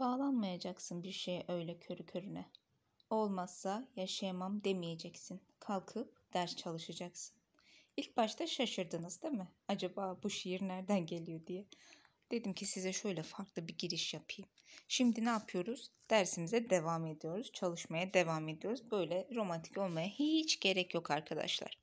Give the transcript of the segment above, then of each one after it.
Bağlanmayacaksın bir şeye öyle körü körüne. Olmazsa yaşayamam demeyeceksin. Kalkıp ders çalışacaksın. İlk başta şaşırdınız değil mi? Acaba bu şiir nereden geliyor diye. Dedim ki size şöyle farklı bir giriş yapayım. Şimdi ne yapıyoruz? Dersimize devam ediyoruz. Çalışmaya devam ediyoruz. Böyle romantik olmaya hiç gerek yok arkadaşlar.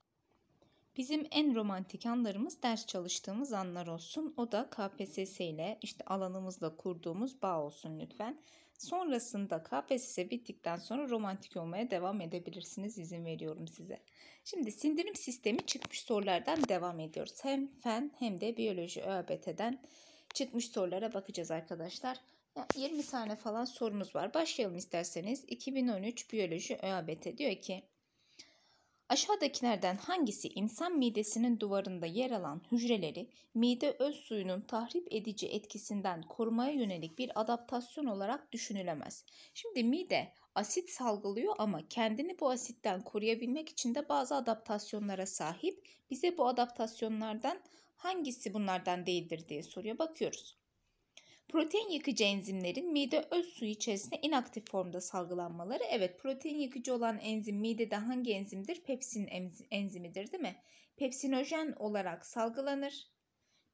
Bizim en romantik anlarımız ders çalıştığımız anlar olsun. O da KPSS ile işte alanımızla kurduğumuz bağ olsun lütfen. Sonrasında KPSS bittikten sonra romantik olmaya devam edebilirsiniz. İzin veriyorum size. Şimdi sindirim sistemi çıkmış sorulardan devam ediyoruz. Hem fen hem de biyoloji ÖABT'den çıkmış sorulara bakacağız arkadaşlar. 20 tane falan sorumuz var. Başlayalım isterseniz. 2013 biyoloji ÖABT diyor ki Aşağıdakilerden hangisi insan midesinin duvarında yer alan hücreleri mide öz suyunun tahrip edici etkisinden korumaya yönelik bir adaptasyon olarak düşünülemez? Şimdi mide asit salgılıyor ama kendini bu asitten koruyabilmek için de bazı adaptasyonlara sahip. Bize bu adaptasyonlardan hangisi bunlardan değildir diye soruya bakıyoruz. Protein yıkıcı enzimlerin mide öz suyu içerisinde inaktif formda salgılanmaları. Evet protein yıkıcı olan enzim midede hangi enzimdir? Pepsin enzimidir değil mi? Pepsinojen olarak salgılanır.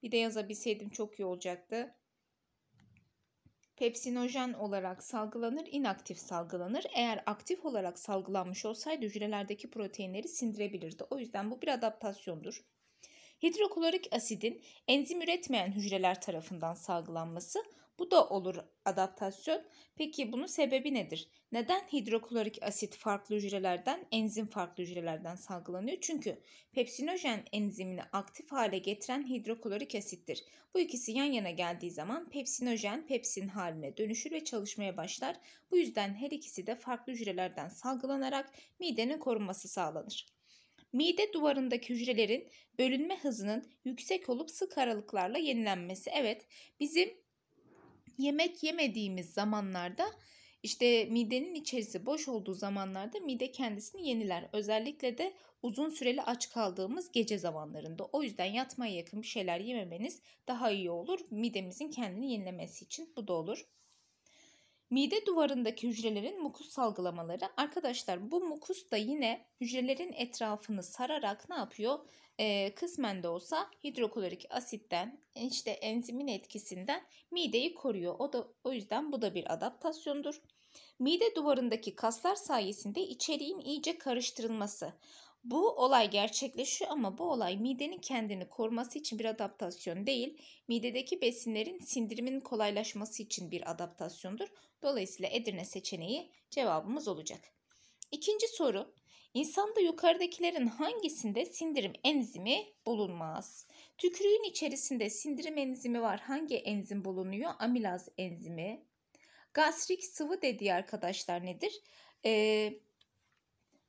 Bir de yazabilseydim çok iyi olacaktı. Pepsinojen olarak salgılanır, inaktif salgılanır. Eğer aktif olarak salgılanmış olsaydı hücrelerdeki proteinleri sindirebilirdi. O yüzden bu bir adaptasyondur. Hidroklorik asidin enzim üretmeyen hücreler tarafından salgılanması bu da olur adaptasyon. Peki bunun sebebi nedir? Neden hidroklorik asit farklı hücrelerden, enzim farklı hücrelerden salgılanıyor? Çünkü pepsinojen enzimini aktif hale getiren hidroklorik asittir. Bu ikisi yan yana geldiği zaman pepsinojen pepsin haline dönüşür ve çalışmaya başlar. Bu yüzden her ikisi de farklı hücrelerden salgılanarak midenin korunması sağlanır. Mide duvarındaki hücrelerin bölünme hızının yüksek olup sık aralıklarla yenilenmesi. Evet bizim yemek yemediğimiz zamanlarda işte midenin içerisi boş olduğu zamanlarda mide kendisini yeniler. Özellikle de uzun süreli aç kaldığımız gece zamanlarında. O yüzden yatmaya yakın bir şeyler yememeniz daha iyi olur. Midemizin kendini yenilemesi için bu da olur. Mide duvarındaki hücrelerin mukus salgılamaları. Arkadaşlar bu mukus da yine hücrelerin etrafını sararak ne yapıyor? Ee, kısmen de olsa hidroklorik asitten işte enzimin etkisinden mideyi koruyor. O da o yüzden bu da bir adaptasyondur. Mide duvarındaki kaslar sayesinde içeriğin iyice karıştırılması. Bu olay gerçekleşiyor ama bu olay midenin kendini koruması için bir adaptasyon değil, midedeki besinlerin sindirimin kolaylaşması için bir adaptasyondur. Dolayısıyla Edirne seçeneği cevabımız olacak. İkinci soru, İnsanda yukarıdakilerin hangisinde sindirim enzimi bulunmaz? Tükürüğün içerisinde sindirim enzimi var. Hangi enzim bulunuyor? Amilaz enzimi. Gastrik sıvı dediği arkadaşlar nedir? Ee,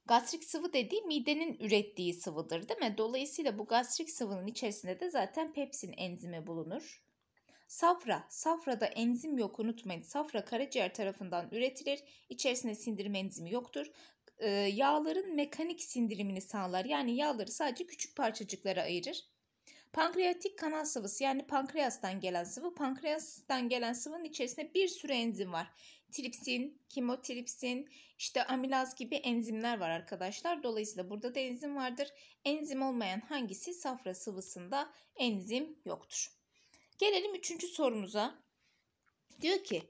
Gastrik sıvı dediği midenin ürettiği sıvıdır değil mi? Dolayısıyla bu gastrik sıvının içerisinde de zaten pepsin enzimi bulunur. Safra, safrada enzim yok unutmayın. Safra karaciğer tarafından üretilir. İçerisinde sindirim enzimi yoktur. Ee, yağların mekanik sindirimini sağlar. Yani yağları sadece küçük parçacıklara ayırır. Pankreatik kanal sıvısı yani pankreastan gelen sıvı. Pankreastan gelen sıvının içerisinde bir sürü enzim var tripsin, kimotripsin, işte amilaz gibi enzimler var arkadaşlar. Dolayısıyla burada da enzim vardır. Enzim olmayan hangisi? Safra sıvısında enzim yoktur. Gelelim üçüncü sorumuza. Diyor ki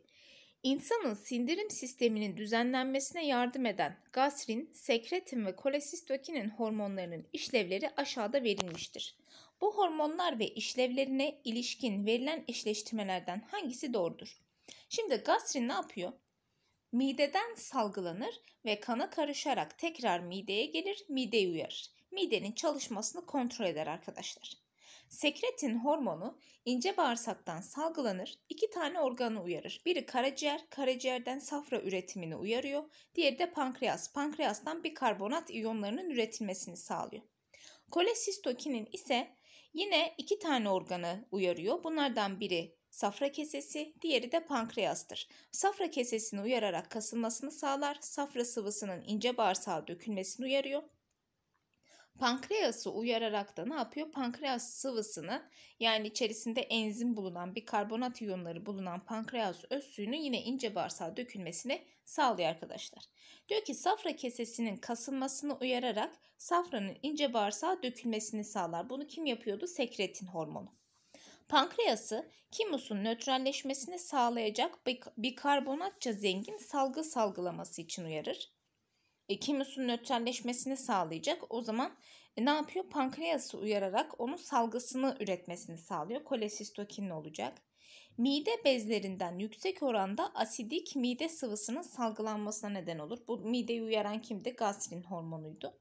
İnsanın sindirim sisteminin düzenlenmesine yardım eden gastrin, sekretin ve kolesistokinin hormonlarının işlevleri aşağıda verilmiştir. Bu hormonlar ve işlevlerine ilişkin verilen eşleştirmelerden hangisi doğrudur? Şimdi gastrin ne yapıyor? Mideden salgılanır ve kana karışarak tekrar mideye gelir, mideyi uyarır. Midenin çalışmasını kontrol eder arkadaşlar. Sekretin hormonu ince bağırsaktan salgılanır, iki tane organı uyarır. Biri karaciğer, karaciğerden safra üretimini uyarıyor. Diğeri de pankreas, pankreastan bikarbonat iyonlarının üretilmesini sağlıyor. Kolesistokinin ise yine iki tane organı uyarıyor. Bunlardan biri safra kesesi, diğeri de pankreastır. Safra kesesini uyararak kasılmasını sağlar, safra sıvısının ince bağırsağa dökülmesini uyarıyor. Pankreası uyararak da ne yapıyor? Pankreas sıvısını, yani içerisinde enzim bulunan bir karbonat iyonları bulunan pankreas öz suyunun yine ince bağırsağa dökülmesini sağlıyor arkadaşlar. Diyor ki safra kesesinin kasılmasını uyararak safranın ince bağırsağa dökülmesini sağlar. Bunu kim yapıyordu? Sekretin hormonu. Pankreası kimusun nötralleşmesini sağlayacak bikarbonatça zengin salgı salgılaması için uyarır. E, kimusun nötralleşmesini sağlayacak o zaman e, ne yapıyor? Pankreası uyararak onun salgısını üretmesini sağlıyor. Kolesistokin olacak. Mide bezlerinden yüksek oranda asidik mide sıvısının salgılanmasına neden olur. Bu mideyi uyaran kimdi? Gastrin hormonuydu.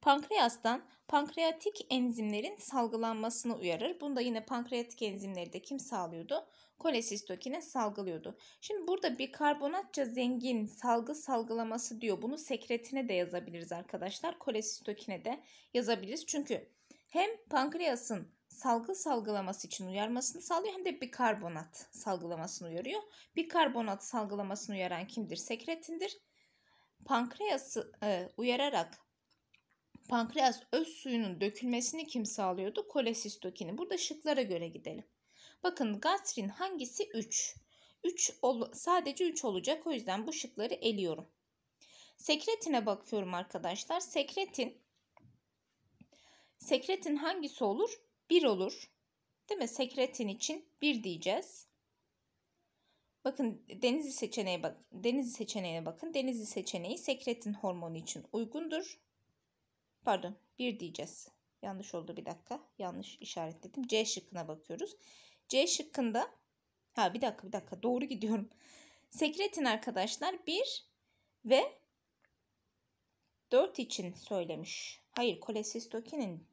Pankreastan pankreatik enzimlerin salgılanmasını uyarır. Bunu da yine pankreatik enzimleri de kim sağlıyordu? Kolesistokine salgılıyordu. Şimdi burada bir karbonatça zengin salgı salgılaması diyor. Bunu sekretine de yazabiliriz arkadaşlar. Kolesistokine de yazabiliriz. Çünkü hem pankreasın salgı salgılaması için uyarmasını sağlıyor hem de bir karbonat salgılamasını uyarıyor. Bir karbonat salgılamasını uyaran kimdir? Sekretindir. Pankreası e, uyararak pankreas öz suyunun dökülmesini kim sağlıyordu? Kolesistokini. Burada şıklara göre gidelim. Bakın gastrin hangisi 3? 3 sadece 3 olacak o yüzden bu şıkları eliyorum. Sekretine bakıyorum arkadaşlar. Sekretin Sekretin hangisi olur? 1 olur. Değil mi? Sekretin için 1 diyeceğiz. Bakın denizli seçeneğe bak. Denizli seçeneğine bakın. Denizli seçeneği sekretin hormonu için uygundur. Pardon 1 diyeceğiz. Yanlış oldu bir dakika. Yanlış işaretledim. C şıkkına bakıyoruz. C şıkkında ha bir dakika bir dakika doğru gidiyorum. Sekretin arkadaşlar 1 ve 4 için söylemiş. Hayır kolesistokinin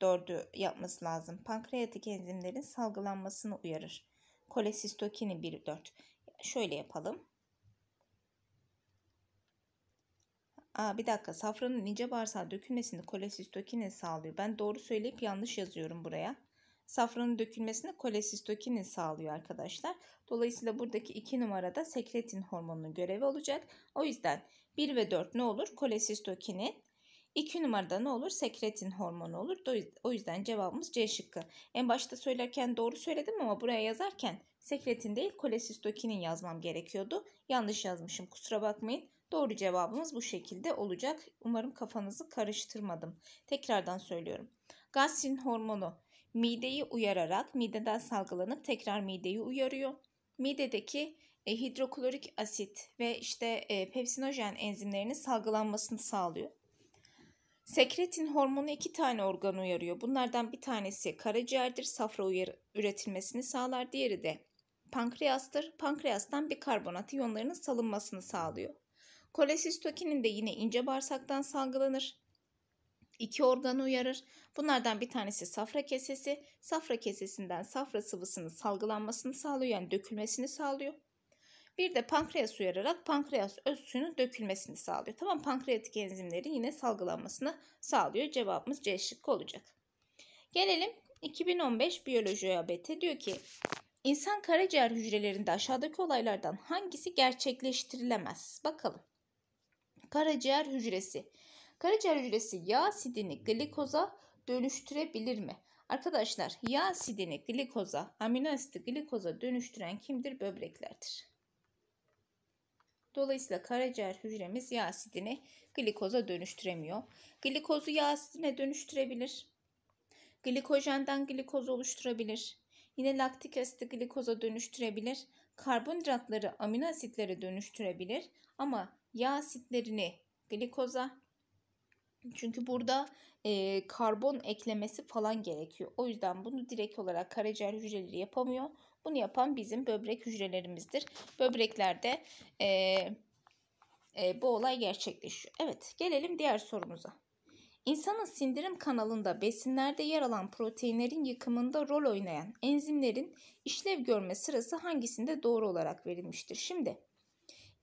4'ü yapması lazım. Pankreatik enzimlerin salgılanmasını uyarır. Kolesistokini 1 4. Şöyle yapalım. Aa, bir dakika safranın ince bağırsağa dökülmesini kolesistokinin sağlıyor. Ben doğru söyleyip yanlış yazıyorum buraya. Safranın dökülmesini kolesistokinin sağlıyor arkadaşlar. Dolayısıyla buradaki 2 numarada sekretin hormonunun görevi olacak. O yüzden 1 ve 4 ne olur? Kolesistokinin. 2 numarada ne olur? Sekretin hormonu olur. O yüzden cevabımız C şıkkı. En başta söylerken doğru söyledim ama buraya yazarken sekretin değil kolesistokinin yazmam gerekiyordu. Yanlış yazmışım kusura bakmayın. Doğru cevabımız bu şekilde olacak. Umarım kafanızı karıştırmadım. Tekrardan söylüyorum. Gastrin hormonu mideyi uyararak mideden salgılanıp tekrar mideyi uyarıyor. Midedeki e, hidroklorik asit ve işte e, pepsinojen enzimlerinin salgılanmasını sağlıyor. Sekretin hormonu iki tane organ uyarıyor. Bunlardan bir tanesi karaciğerdir, safra uyarı, üretilmesini sağlar. Diğeri de pankreastır. Pankreastan bir karbonat iyonlarının salınmasını sağlıyor. Kolesistokinin de yine ince bağırsaktan salgılanır. İki organı uyarır. Bunlardan bir tanesi safra kesesi. Safra kesesinden safra sıvısının salgılanmasını sağlıyor yani dökülmesini sağlıyor. Bir de pankreas uyararak pankreas öz suyunun dökülmesini sağlıyor. Tamam pankreatik enzimlerin yine salgılanmasını sağlıyor. Cevabımız C şıkkı olacak. Gelelim 2015 biyoloji ABT diyor ki insan karaciğer hücrelerinde aşağıdaki olaylardan hangisi gerçekleştirilemez? Bakalım. Karaciğer hücresi. Karaciğer hücresi yağ asidini glikoza dönüştürebilir mi? Arkadaşlar yağ asidini glikoza, amino asidi glikoza dönüştüren kimdir? Böbreklerdir. Dolayısıyla karaciğer hücremiz yağ asidini glikoza dönüştüremiyor. Glikozu yağ asidine dönüştürebilir. Glikojenden glikoz oluşturabilir. Yine laktik asidi glikoza dönüştürebilir. Karbonhidratları amino asitlere dönüştürebilir. Ama yağ asitlerini glikoza çünkü burada e, karbon eklemesi falan gerekiyor. O yüzden bunu direkt olarak karaciğer hücreleri yapamıyor. Bunu yapan bizim böbrek hücrelerimizdir. Böbreklerde e, e, bu olay gerçekleşiyor. Evet gelelim diğer sorumuza. İnsanın sindirim kanalında besinlerde yer alan proteinlerin yıkımında rol oynayan enzimlerin işlev görme sırası hangisinde doğru olarak verilmiştir? Şimdi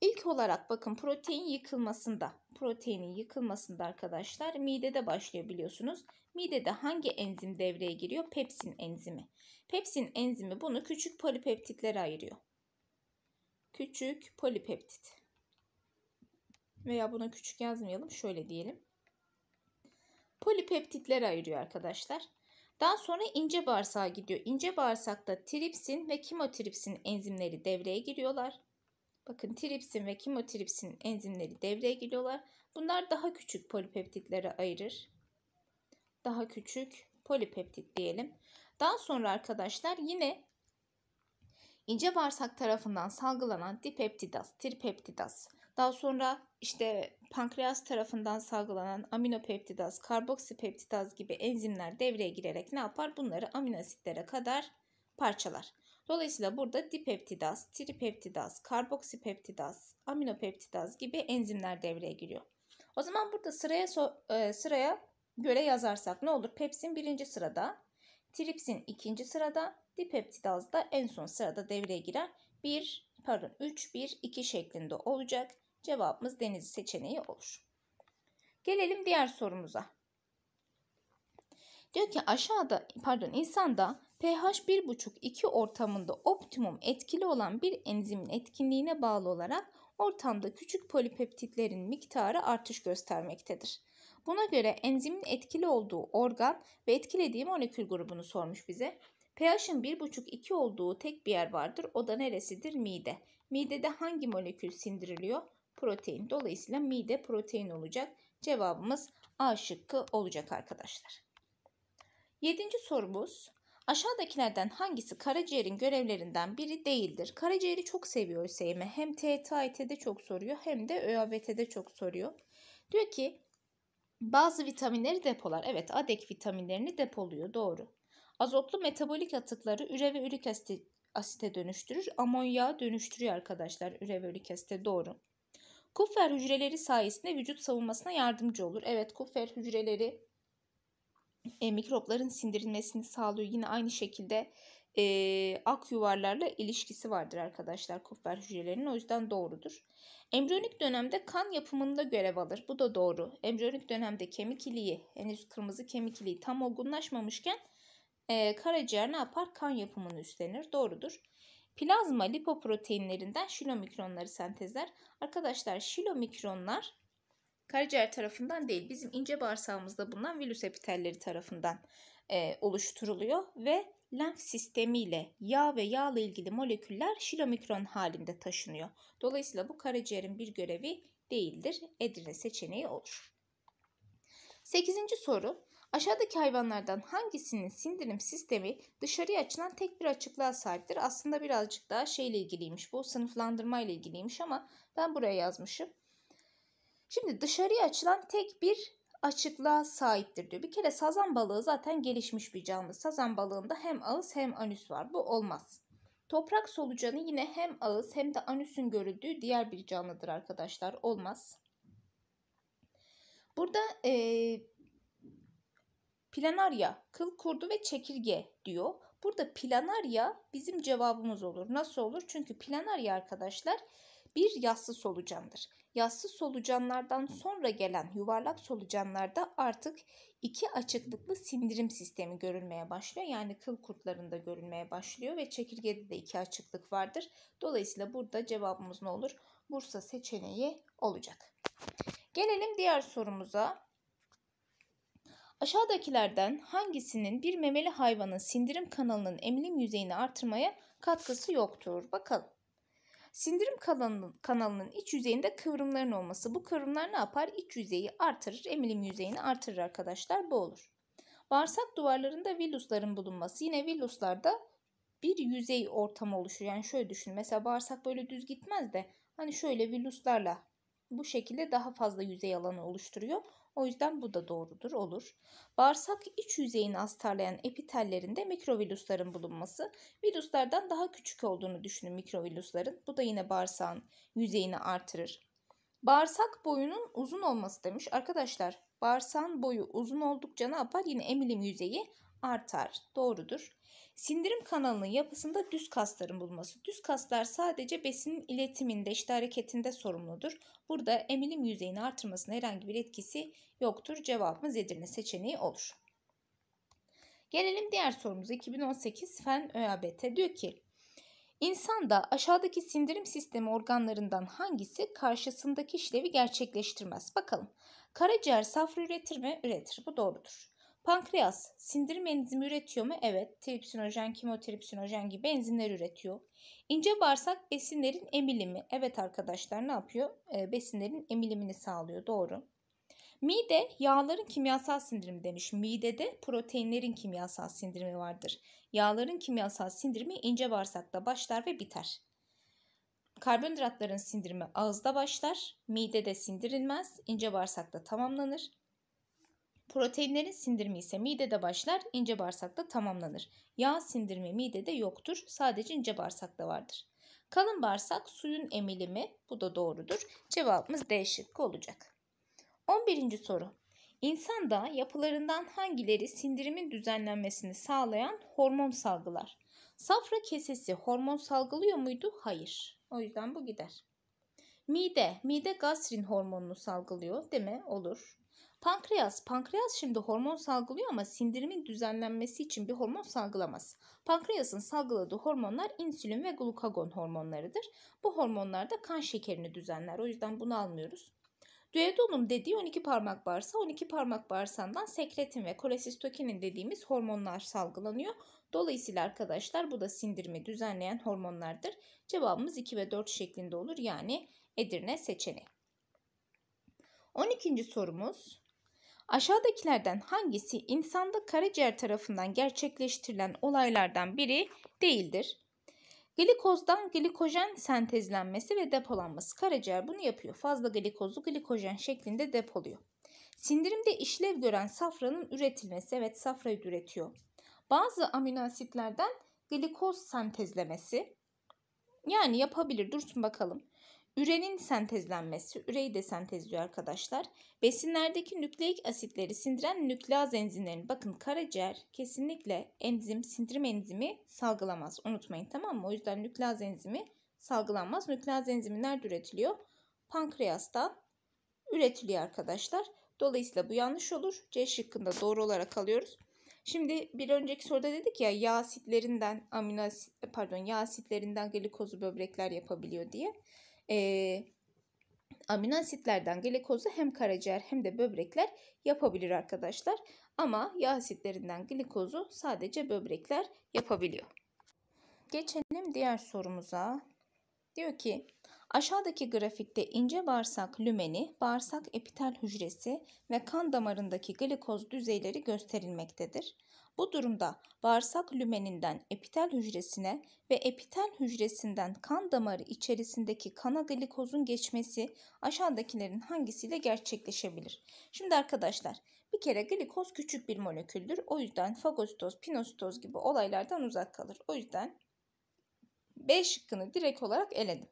İlk olarak bakın protein yıkılmasında, proteinin yıkılmasında arkadaşlar midede başlıyor biliyorsunuz. Midede hangi enzim devreye giriyor? Pepsin enzimi. Pepsin enzimi bunu küçük polipeptitlere ayırıyor. Küçük polipeptit. Veya buna küçük yazmayalım, şöyle diyelim. Polipeptitlere ayırıyor arkadaşlar. Daha sonra ince bağırsağa gidiyor. İnce bağırsakta tripsin ve kimotripsin enzimleri devreye giriyorlar. Bakın tripsin ve kimotripsin enzimleri devreye giriyorlar. Bunlar daha küçük polipeptitlere ayırır. Daha küçük polipeptit diyelim. Daha sonra arkadaşlar yine ince bağırsak tarafından salgılanan dipeptidas, tripeptidas. Daha sonra işte pankreas tarafından salgılanan aminopeptidaz, karboksipeptidaz gibi enzimler devreye girerek ne yapar? Bunları amino asitlere kadar parçalar. Dolayısıyla burada dipeptidaz, tripeptidaz, karboksipeptidaz, aminopeptidaz gibi enzimler devreye giriyor. O zaman burada sıraya so e, sıraya göre yazarsak ne olur? Pepsin birinci sırada, tripsin ikinci sırada, dipeptidaz da en son sırada devreye giren 1, pardon 3, 1, 2 şeklinde olacak. Cevabımız deniz seçeneği olur. Gelelim diğer sorumuza. Diyor ki aşağıda pardon insanda pH 1,5-2 ortamında optimum etkili olan bir enzimin etkinliğine bağlı olarak ortamda küçük polipeptitlerin miktarı artış göstermektedir. Buna göre enzimin etkili olduğu organ ve etkilediği molekül grubunu sormuş bize. pH'in 1,5-2 olduğu tek bir yer vardır. O da neresidir? Mide. Midede hangi molekül sindiriliyor? Protein. Dolayısıyla mide protein olacak. Cevabımız A şıkkı olacak arkadaşlar. Yedinci sorumuz Aşağıdakilerden hangisi karaciğerin görevlerinden biri değildir? Karaciğeri çok seviyor Hüseyin'e. Hem TTIT'de çok soruyor hem de ÖABT'de çok soruyor. Diyor ki bazı vitaminleri depolar. Evet ADEK vitaminlerini depoluyor doğru. Azotlu metabolik atıkları üre ve ürik asite, asite dönüştürür. Amonyağı dönüştürüyor arkadaşlar üre ve ürik asite doğru. Kupfer hücreleri sayesinde vücut savunmasına yardımcı olur. Evet kupfer hücreleri e, mikropların sindirilmesini sağlıyor. Yine aynı şekilde e, ak yuvarlarla ilişkisi vardır arkadaşlar Kupfer hücrelerinin. O yüzden doğrudur. Embriyonik dönemde kan yapımında görev alır. Bu da doğru. Embriyonik dönemde kemik iliği, henüz kırmızı kemik iliği tam olgunlaşmamışken e, karaciğer ne yapar? Kan yapımını üstlenir. Doğrudur. Plazma lipoproteinlerinden şilomikronları sentezler. Arkadaşlar şilomikronlar karaciğer tarafından değil bizim ince bağırsağımızda bulunan virüs epitelleri tarafından e, oluşturuluyor ve lenf sistemiyle yağ ve yağla ilgili moleküller şilomikron halinde taşınıyor. Dolayısıyla bu karaciğerin bir görevi değildir. Edirne seçeneği olur. 8. soru. Aşağıdaki hayvanlardan hangisinin sindirim sistemi dışarıya açılan tek bir açıklığa sahiptir? Aslında birazcık daha şeyle ilgiliymiş. Bu sınıflandırma ile ilgiliymiş ama ben buraya yazmışım. Şimdi dışarıya açılan tek bir açıklığa sahiptir diyor. Bir kere sazan balığı zaten gelişmiş bir canlı. Sazan balığında hem ağız hem anüs var. Bu olmaz. Toprak solucanı yine hem ağız hem de anüsün görüldüğü diğer bir canlıdır arkadaşlar. Olmaz. Burada e, planarya, kıl kurdu ve çekirge diyor. Burada planarya bizim cevabımız olur. Nasıl olur? Çünkü planarya arkadaşlar bir yassı solucandır. Yassı solucanlardan sonra gelen yuvarlak solucanlarda artık iki açıklıklı sindirim sistemi görülmeye başlıyor. Yani kıl kurtlarında görülmeye başlıyor ve çekirgede de iki açıklık vardır. Dolayısıyla burada cevabımız ne olur? Bursa seçeneği olacak. Gelelim diğer sorumuza. Aşağıdakilerden hangisinin bir memeli hayvanın sindirim kanalının emilim yüzeyini artırmaya katkısı yoktur? Bakalım. Sindirim kanalının, kanalının iç yüzeyinde kıvrımların olması. Bu kıvrımlar ne yapar? İç yüzeyi artırır, emilim yüzeyini artırır arkadaşlar. Bu olur. Bağırsak duvarlarında villusların bulunması. Yine villuslarda bir yüzey ortamı oluşuyor. Yani şöyle düşün. Mesela bağırsak böyle düz gitmez de hani şöyle villuslarla bu şekilde daha fazla yüzey alanı oluşturuyor. O yüzden bu da doğrudur, olur. Bağırsak iç yüzeyini astarlayan epitellerinde mikrovirüslerin bulunması. Virüslerden daha küçük olduğunu düşünün mikrovirüslerin. Bu da yine bağırsağın yüzeyini artırır. Bağırsak boyunun uzun olması demiş. Arkadaşlar bağırsağın boyu uzun oldukça ne yapar? Yine emilim yüzeyi artar. Doğrudur. Sindirim kanalının yapısında düz kasların bulması. Düz kaslar sadece besinin iletiminde, işte hareketinde sorumludur. Burada emilim yüzeyini artırmasına herhangi bir etkisi yoktur. Cevabımız Edirne seçeneği olur. Gelelim diğer sorumuza 2018 Fen ÖABT diyor ki İnsanda aşağıdaki sindirim sistemi organlarından hangisi karşısındaki işlevi gerçekleştirmez? Bakalım. Karaciğer safra üretir mi? Üretir. Bu doğrudur. Pankreas sindirim enzimi üretiyor mu? Evet. Tripsinojen, kimotripsinojen gibi enzimler üretiyor. İnce bağırsak besinlerin emilimi. Evet arkadaşlar ne yapıyor? E, besinlerin emilimini sağlıyor. Doğru. Mide yağların kimyasal sindirimi demiş. Midede proteinlerin kimyasal sindirimi vardır. Yağların kimyasal sindirimi ince bağırsakta başlar ve biter. Karbonhidratların sindirimi ağızda başlar, midede sindirilmez, ince bağırsakta tamamlanır. Proteinlerin sindirimi ise midede başlar, ince bağırsakta tamamlanır. Yağ sindirimi midede yoktur, sadece ince bağırsakta vardır. Kalın bağırsak suyun emilimi, bu da doğrudur. Cevabımız D şıkkı olacak. 11. soru. İnsanda yapılarından hangileri sindirimin düzenlenmesini sağlayan hormon salgılar? Safra kesesi hormon salgılıyor muydu? Hayır. O yüzden bu gider. Mide, mide gastrin hormonunu salgılıyor değil mi? Olur. Pankreas, pankreas şimdi hormon salgılıyor ama sindirimin düzenlenmesi için bir hormon salgılamaz. Pankreasın salgıladığı hormonlar insülin ve glukagon hormonlarıdır. Bu hormonlar da kan şekerini düzenler. O yüzden bunu almıyoruz. Duodenum dediği 12 parmak bağırsağı, 12 parmak bağırsağından sekretin ve kolesistokinin dediğimiz hormonlar salgılanıyor. Dolayısıyla arkadaşlar bu da sindirimi düzenleyen hormonlardır. Cevabımız 2 ve 4 şeklinde olur yani Edirne seçeneği. 12. sorumuz Aşağıdakilerden hangisi insanda karaciğer tarafından gerçekleştirilen olaylardan biri değildir? Glikozdan glikojen sentezlenmesi ve depolanması. Karaciğer bunu yapıyor. Fazla glikozu glikojen şeklinde depoluyor. Sindirimde işlev gören safranın üretilmesi. Evet safrayı üretiyor. Bazı amino asitlerden glikoz sentezlemesi. Yani yapabilir. Dursun bakalım. Ürenin sentezlenmesi, üreyi de sentezliyor arkadaşlar. Besinlerdeki nükleik asitleri sindiren nükleaz enzimlerin bakın karaciğer kesinlikle enzim, sindirim enzimi salgılamaz. Unutmayın tamam mı? O yüzden nükleaz enzimi salgılanmaz. Nükleaz enzimi nerede üretiliyor? Pankreastan üretiliyor arkadaşlar. Dolayısıyla bu yanlış olur. C şıkkında doğru olarak alıyoruz. Şimdi bir önceki soruda dedik ya yağ asitlerinden amino pardon yağ asitlerinden glikozu böbrekler yapabiliyor diye e, amino asitlerden glikozu hem karaciğer hem de böbrekler yapabilir arkadaşlar. Ama yağ asitlerinden glikozu sadece böbrekler yapabiliyor. Geçelim diğer sorumuza. Diyor ki aşağıdaki grafikte ince bağırsak lümeni, bağırsak epitel hücresi ve kan damarındaki glikoz düzeyleri gösterilmektedir. Bu durumda bağırsak lümeninden epitel hücresine ve epitel hücresinden kan damarı içerisindeki kana glikozun geçmesi aşağıdakilerin hangisiyle gerçekleşebilir? Şimdi arkadaşlar bir kere glikoz küçük bir moleküldür. O yüzden fagositoz, pinositoz gibi olaylardan uzak kalır. O yüzden B şıkkını direkt olarak eledim.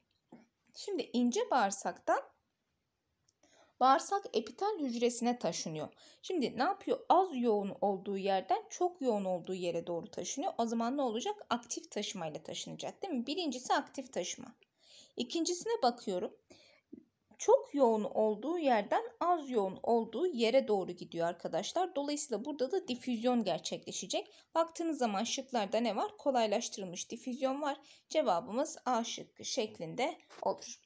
Şimdi ince bağırsaktan bağırsak epitel hücresine taşınıyor. Şimdi ne yapıyor? Az yoğun olduğu yerden çok yoğun olduğu yere doğru taşınıyor. O zaman ne olacak? Aktif taşımayla taşınacak değil mi? Birincisi aktif taşıma. İkincisine bakıyorum. Çok yoğun olduğu yerden az yoğun olduğu yere doğru gidiyor arkadaşlar. Dolayısıyla burada da difüzyon gerçekleşecek. Baktığınız zaman şıklarda ne var? Kolaylaştırılmış difüzyon var. Cevabımız A şıkkı şeklinde olur.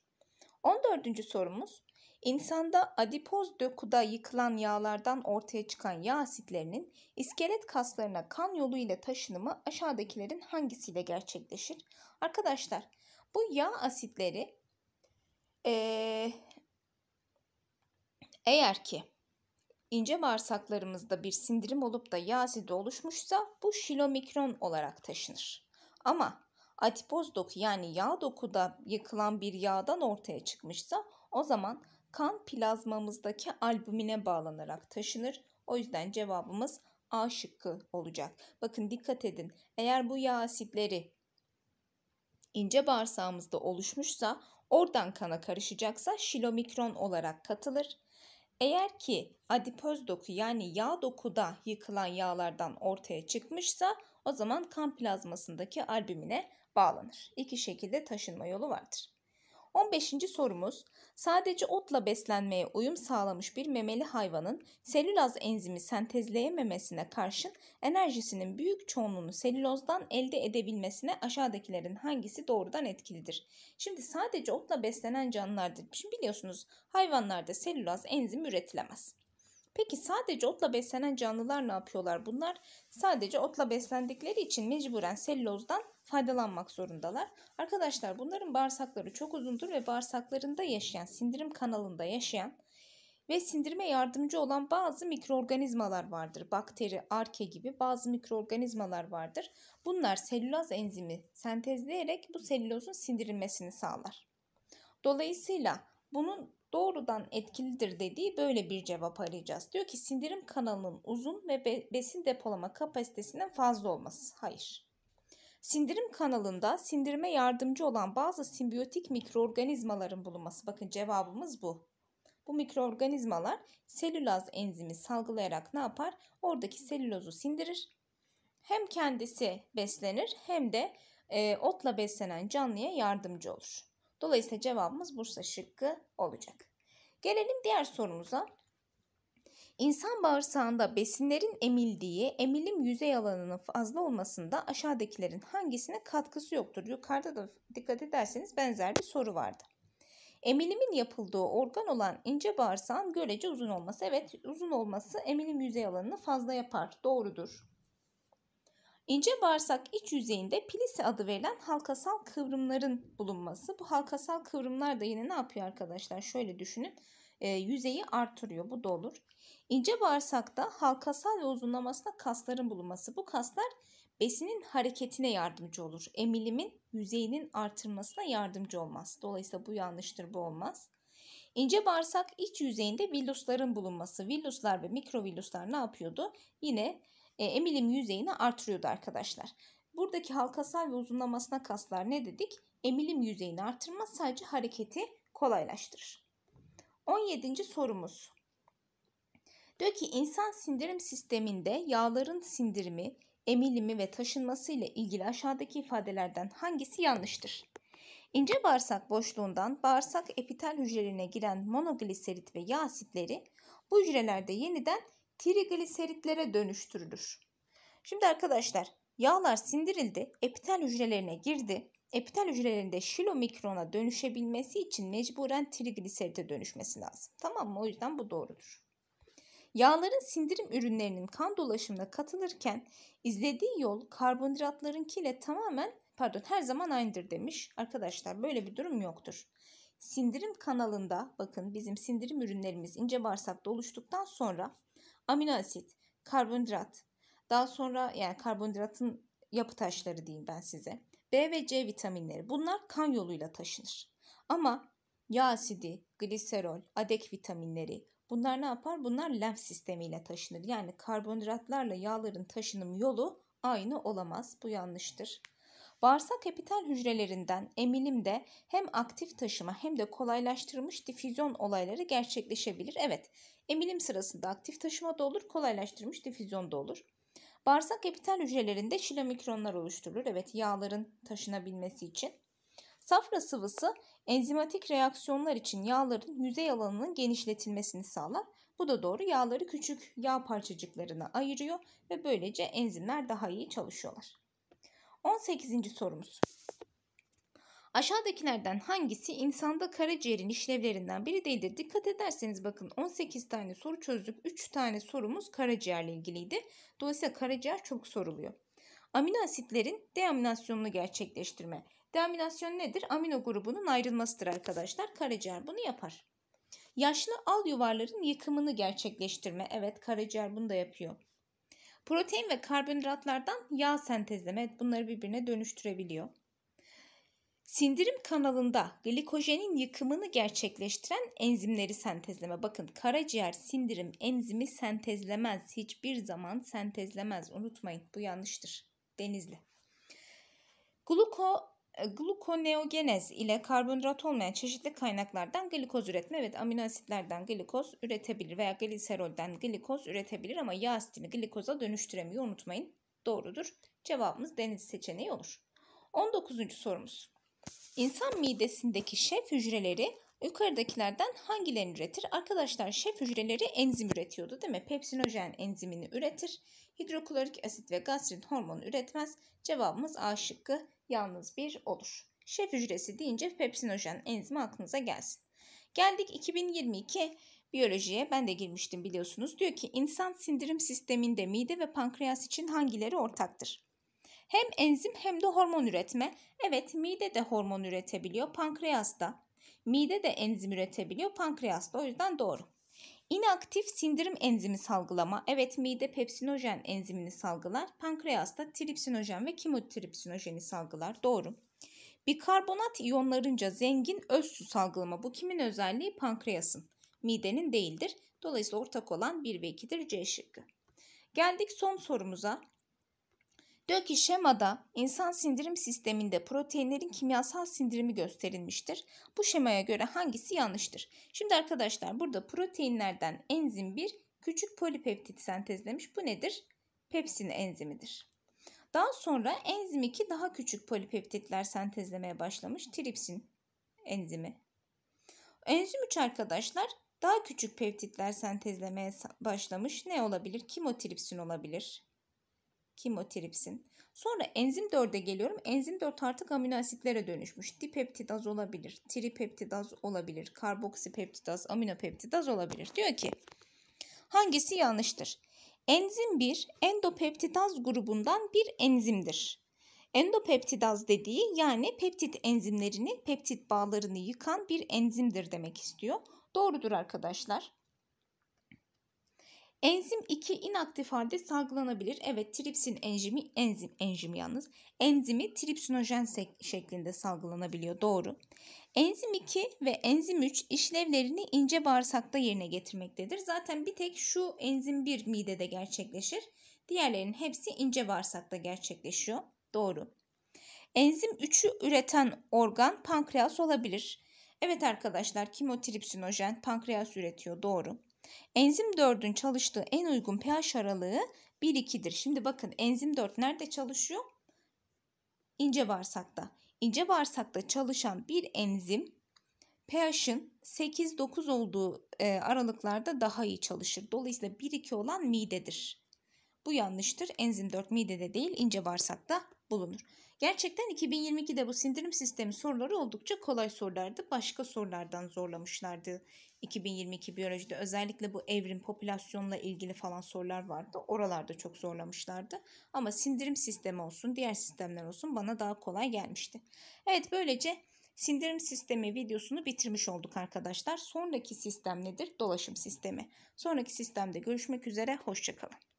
14. sorumuz İnsanda adipoz dokuda yıkılan yağlardan ortaya çıkan yağ asitlerinin iskelet kaslarına kan yolu ile taşınımı aşağıdakilerin hangisiyle gerçekleşir? Arkadaşlar bu yağ asitleri ee, eğer ki ince bağırsaklarımızda bir sindirim olup da yağ asidi oluşmuşsa bu şilomikron olarak taşınır. Ama adipoz doku yani yağ dokuda yıkılan bir yağdan ortaya çıkmışsa o zaman kan plazmamızdaki albümine bağlanarak taşınır. O yüzden cevabımız A şıkkı olacak. Bakın dikkat edin. Eğer bu yağ asitleri ince bağırsağımızda oluşmuşsa oradan kana karışacaksa şilomikron olarak katılır. Eğer ki adipöz doku yani yağ dokuda yıkılan yağlardan ortaya çıkmışsa o zaman kan plazmasındaki albümine bağlanır. İki şekilde taşınma yolu vardır. 15. sorumuz sadece otla beslenmeye uyum sağlamış bir memeli hayvanın selülaz enzimi sentezleyememesine karşın enerjisinin büyük çoğunluğunu selülozdan elde edebilmesine aşağıdakilerin hangisi doğrudan etkilidir? Şimdi sadece otla beslenen canlılardır. Şimdi biliyorsunuz hayvanlarda selülaz enzim üretilemez. Peki sadece otla beslenen canlılar ne yapıyorlar? Bunlar sadece otla beslendikleri için mecburen sellozdan faydalanmak zorundalar. Arkadaşlar bunların bağırsakları çok uzundur ve bağırsaklarında yaşayan, sindirim kanalında yaşayan ve sindirime yardımcı olan bazı mikroorganizmalar vardır. Bakteri, arke gibi bazı mikroorganizmalar vardır. Bunlar selülaz enzimi sentezleyerek bu selülozun sindirilmesini sağlar. Dolayısıyla bunun doğrudan etkilidir dediği böyle bir cevap arayacağız. Diyor ki sindirim kanalının uzun ve besin depolama kapasitesinden fazla olması. Hayır. Sindirim kanalında sindirime yardımcı olan bazı simbiyotik mikroorganizmaların bulunması. Bakın cevabımız bu. Bu mikroorganizmalar selülaz enzimi salgılayarak ne yapar? Oradaki selülozu sindirir. Hem kendisi beslenir hem de e, otla beslenen canlıya yardımcı olur. Dolayısıyla cevabımız Bursa şıkkı olacak. Gelelim diğer sorumuza. İnsan bağırsağında besinlerin emildiği emilim yüzey alanının fazla olmasında aşağıdakilerin hangisine katkısı yoktur? Yukarıda da dikkat ederseniz benzer bir soru vardı. Emilimin yapıldığı organ olan ince bağırsağın görece uzun olması. Evet uzun olması emilim yüzey alanını fazla yapar. Doğrudur. İnce bağırsak iç yüzeyinde pilisi adı verilen halkasal kıvrımların bulunması. Bu halkasal kıvrımlar da yine ne yapıyor arkadaşlar? Şöyle düşünün. E, yüzeyi artırıyor. Bu da olur. İnce bağırsakta halkasal ve uzunlamasına kasların bulunması. Bu kaslar besinin hareketine yardımcı olur. Emilimin yüzeyinin artırmasına yardımcı olmaz. Dolayısıyla bu yanlıştır, bu olmaz. İnce bağırsak iç yüzeyinde villusların bulunması. Villuslar ve mikrovilluslar ne yapıyordu? Yine e, emilim yüzeyini artırıyordu arkadaşlar. Buradaki halkasal ve uzunlamasına kaslar ne dedik? Emilim yüzeyini artırmaz sadece hareketi kolaylaştırır. 17. sorumuz. Diyor ki insan sindirim sisteminde yağların sindirimi, emilimi ve taşınması ile ilgili aşağıdaki ifadelerden hangisi yanlıştır? İnce bağırsak boşluğundan bağırsak epitel hücrelerine giren monogliserit ve yağ asitleri bu hücrelerde yeniden trigliseritlere dönüştürülür. Şimdi arkadaşlar yağlar sindirildi, epitel hücrelerine girdi. Epitel hücrelerinde şilomikrona dönüşebilmesi için mecburen trigliserite dönüşmesi lazım. Tamam mı? O yüzden bu doğrudur. Yağların sindirim ürünlerinin kan dolaşımına katılırken izlediği yol karbonhidratlarınkiyle tamamen pardon her zaman aynıdır demiş. Arkadaşlar böyle bir durum yoktur. Sindirim kanalında bakın bizim sindirim ürünlerimiz ince bağırsakta oluştuktan sonra Amino asit, karbonhidrat, daha sonra yani karbonhidratın yapı taşları diyeyim ben size. B ve C vitaminleri bunlar kan yoluyla taşınır. Ama yağ asidi, gliserol, adek vitaminleri bunlar ne yapar? Bunlar lenf sistemiyle taşınır. Yani karbonhidratlarla yağların taşınım yolu aynı olamaz. Bu yanlıştır. Bağırsak epitel hücrelerinden emilimde hem aktif taşıma hem de kolaylaştırılmış difüzyon olayları gerçekleşebilir. Evet, Emilim sırasında aktif taşıma da olur, kolaylaştırmış difüzyon da olur. Bağırsak epitel hücrelerinde şilomikronlar oluşturulur. Evet yağların taşınabilmesi için. Safra sıvısı enzimatik reaksiyonlar için yağların yüzey alanının genişletilmesini sağlar. Bu da doğru yağları küçük yağ parçacıklarına ayırıyor ve böylece enzimler daha iyi çalışıyorlar. 18. sorumuz. Aşağıdakilerden hangisi insanda karaciğerin işlevlerinden biri değildir? Dikkat ederseniz bakın 18 tane soru çözdük. 3 tane sorumuz karaciğerle ilgiliydi. Dolayısıyla karaciğer çok soruluyor. Amino asitlerin deaminasyonunu gerçekleştirme. Deaminasyon nedir? Amino grubunun ayrılmasıdır arkadaşlar. Karaciğer bunu yapar. Yaşlı al yuvarların yıkımını gerçekleştirme. Evet karaciğer bunu da yapıyor. Protein ve karbonhidratlardan yağ sentezleme. Evet, bunları birbirine dönüştürebiliyor. Sindirim kanalında glikojenin yıkımını gerçekleştiren enzimleri sentezleme. Bakın karaciğer sindirim enzimi sentezlemez. Hiçbir zaman sentezlemez. Unutmayın bu yanlıştır. Denizli. Gluko e, glukoneogenez ile karbonhidrat olmayan çeşitli kaynaklardan glikoz üretme. Evet amino asitlerden glikoz üretebilir veya gliserolden glikoz üretebilir ama yağ asitini glikoza dönüştüremiyor unutmayın. Doğrudur. Cevabımız deniz seçeneği olur. 19. sorumuz. İnsan midesindeki şef hücreleri yukarıdakilerden hangilerini üretir? Arkadaşlar şef hücreleri enzim üretiyordu değil mi? Pepsinojen enzimini üretir. Hidroklorik asit ve gastrin hormonu üretmez. Cevabımız A şıkkı yalnız bir olur. Şef hücresi deyince pepsinojen enzimi aklınıza gelsin. Geldik 2022 biyolojiye ben de girmiştim biliyorsunuz. Diyor ki insan sindirim sisteminde mide ve pankreas için hangileri ortaktır? Hem enzim hem de hormon üretme. Evet mide de hormon üretebiliyor pankreas da. Mide de enzim üretebiliyor pankreas da o yüzden doğru. İnaktif sindirim enzimi salgılama. Evet mide pepsinojen enzimini salgılar. Pankreas da tripsinojen ve kimotripsinojeni salgılar. Doğru. Bikarbonat iyonlarınca zengin öz su salgılama. Bu kimin özelliği? Pankreasın. Midenin değildir. Dolayısıyla ortak olan 1 ve 2'dir C şıkkı. Geldik son sorumuza. Döki şemada insan sindirim sisteminde proteinlerin kimyasal sindirimi gösterilmiştir. Bu şemaya göre hangisi yanlıştır? Şimdi arkadaşlar burada proteinlerden enzim 1 küçük polipeptit sentezlemiş. Bu nedir? Pepsin enzimidir. Daha sonra enzim 2 daha küçük polipeptitler sentezlemeye başlamış. Tripsin enzimi. Enzim 3 arkadaşlar daha küçük peptitler sentezlemeye başlamış. Ne olabilir? Kimotripsin olabilir kimotripsin. Sonra enzim 4'e geliyorum. Enzim 4 artık amino asitlere dönüşmüş. Dipeptidaz olabilir, tripeptidaz olabilir, karboksipeptidaz, aminopeptidaz olabilir. Diyor ki hangisi yanlıştır? Enzim 1 endopeptidaz grubundan bir enzimdir. Endopeptidaz dediği yani peptit enzimlerini, peptit bağlarını yıkan bir enzimdir demek istiyor. Doğrudur arkadaşlar. Enzim 2 inaktif halde salgılanabilir. Evet tripsin enzimi enzim enzim yalnız. Enzimi tripsinojen şeklinde salgılanabiliyor. Doğru. Enzim 2 ve enzim 3 işlevlerini ince bağırsakta yerine getirmektedir. Zaten bir tek şu enzim 1 midede gerçekleşir. Diğerlerinin hepsi ince bağırsakta gerçekleşiyor. Doğru. Enzim 3'ü üreten organ pankreas olabilir. Evet arkadaşlar kimotripsinojen pankreas üretiyor. Doğru. Enzim 4'ün çalıştığı en uygun pH aralığı 1-2'dir. Şimdi bakın enzim 4 nerede çalışıyor? İnce bağırsakta. İnce bağırsakta çalışan bir enzim pH'ın 8-9 olduğu e, aralıklarda daha iyi çalışır. Dolayısıyla 1-2 olan midedir. Bu yanlıştır. Enzim 4 midede değil ince bağırsakta bulunur. Gerçekten 2022'de bu sindirim sistemi soruları oldukça kolay sorulardı. Başka sorulardan zorlamışlardı 2022 biyolojide özellikle bu evrim popülasyonla ilgili falan sorular vardı. Oralarda çok zorlamışlardı. Ama sindirim sistemi olsun, diğer sistemler olsun bana daha kolay gelmişti. Evet böylece sindirim sistemi videosunu bitirmiş olduk arkadaşlar. Sonraki sistem nedir? Dolaşım sistemi. Sonraki sistemde görüşmek üzere. Hoşçakalın.